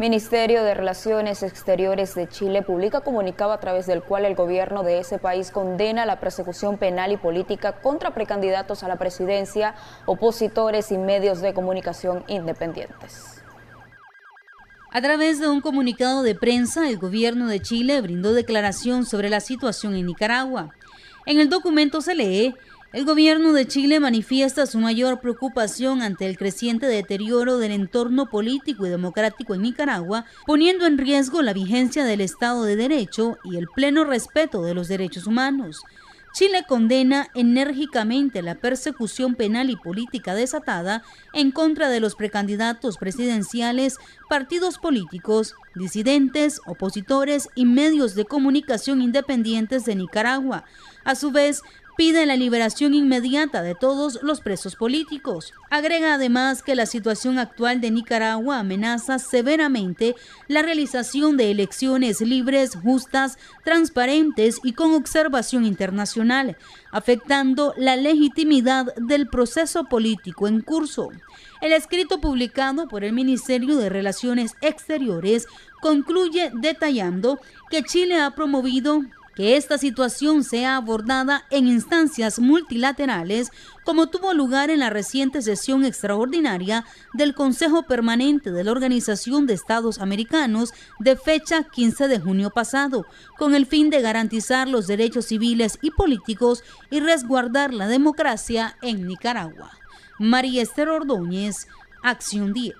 Ministerio de Relaciones Exteriores de Chile publica comunicado a través del cual el gobierno de ese país condena la persecución penal y política contra precandidatos a la presidencia, opositores y medios de comunicación independientes. A través de un comunicado de prensa, el gobierno de Chile brindó declaración sobre la situación en Nicaragua. En el documento se lee el gobierno de Chile manifiesta su mayor preocupación ante el creciente deterioro del entorno político y democrático en Nicaragua, poniendo en riesgo la vigencia del Estado de Derecho y el pleno respeto de los derechos humanos. Chile condena enérgicamente la persecución penal y política desatada en contra de los precandidatos presidenciales, partidos políticos, disidentes, opositores y medios de comunicación independientes de Nicaragua. A su vez, pide la liberación inmediata de todos los presos políticos. Agrega además que la situación actual de Nicaragua amenaza severamente la realización de elecciones libres, justas, transparentes y con observación internacional, afectando la legitimidad del proceso político en curso. El escrito publicado por el Ministerio de Relaciones Exteriores concluye detallando que Chile ha promovido que esta situación sea abordada en instancias multilaterales, como tuvo lugar en la reciente sesión extraordinaria del Consejo Permanente de la Organización de Estados Americanos de fecha 15 de junio pasado, con el fin de garantizar los derechos civiles y políticos y resguardar la democracia en Nicaragua. María Esther Ordóñez, Acción 10.